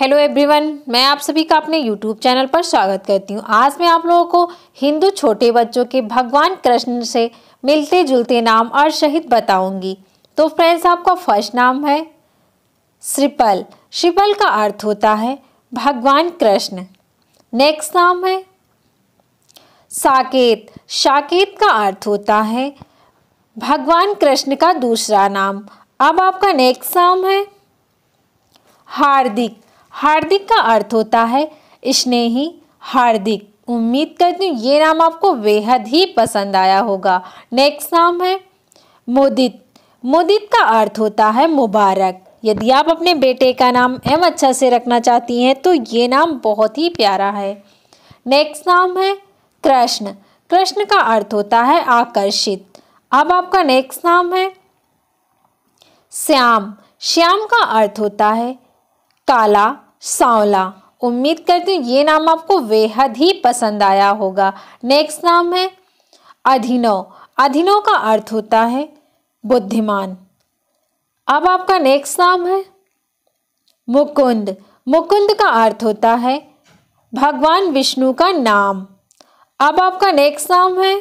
hello everyone मैं आप सभी का अपने यूट्यूब चैनल पर स्वागत करती हूँ आज मैं आप लोगों को हिंदू छोटे बच्चों के भगवान कृष्ण से मिलते जुलते नाम और शहीद बताऊंगी तो फ्रेंड्स आपका फर्स्ट नाम है श्रीपल श्रीपल का अर्थ होता है भगवान कृष्ण नेक्स्ट नाम है साकेत साकेत का अर्थ होता है भगवान कृष्ण का दूसरा नाम अब आपका नेक्स्ट नाम है हार्दिक हार्दिक का अर्थ होता है स्नेही हार्दिक उम्मीद करती हूँ ये नाम आपको बेहद ही पसंद आया होगा नेक्स्ट नाम है मोदित मोदित का अर्थ होता है मुबारक यदि आप अपने बेटे का नाम एम अच्छा से रखना चाहती हैं तो ये नाम बहुत ही प्यारा है नेक्स्ट नाम है कृष्ण कृष्ण का अर्थ होता है आकर्षित अब आपका नेक्स्ट नाम है श्याम श्याम का अर्थ होता है काला सांवला उम्मीद करती हूँ ये नाम आपको बेहद ही पसंद आया होगा नेक्स्ट नाम है अधिनव अधिनव का अर्थ होता है बुद्धिमान अब आपका नेक्स्ट नाम है मुकुंद मुकुंद का अर्थ होता है भगवान विष्णु का नाम अब आपका नेक्स्ट नाम है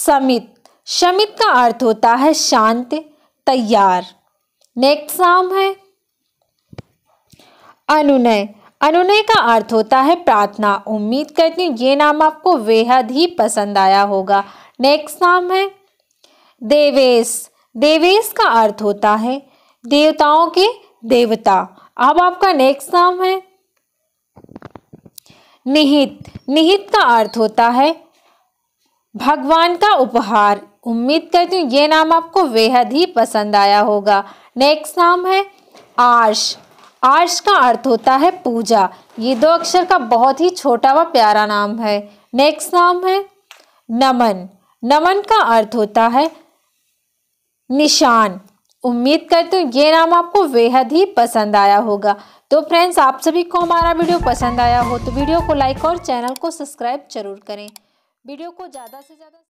समित समित का अर्थ होता है शांत तैयार नेक्स्ट नाम है अनुनय अनुनय का अर्थ होता है प्रार्थना उम्मीद करती हूँ ये नाम आपको बेहद ही पसंद आया होगा नेक्स्ट नाम है देवेश देवेश का अर्थ होता है देवताओं के देवता अब आपका नेक्स्ट नाम है निहित निहित का अर्थ होता है भगवान का उपहार उम्मीद करती हूँ ये नाम आपको बेहद ही पसंद आया होगा नेक्स्ट नाम है आर्श आर्श का अर्थ होता है पूजा ये दो अक्षर का बहुत ही छोटा व प्यारा नाम है नेक्स्ट नाम है नमन नमन का अर्थ होता है निशान उम्मीद करती हूँ ये नाम आपको बेहद ही पसंद आया होगा तो फ्रेंड्स आप सभी को हमारा वीडियो पसंद आया हो तो वीडियो को लाइक और चैनल को सब्सक्राइब जरूर करें वीडियो को ज़्यादा से ज़्यादा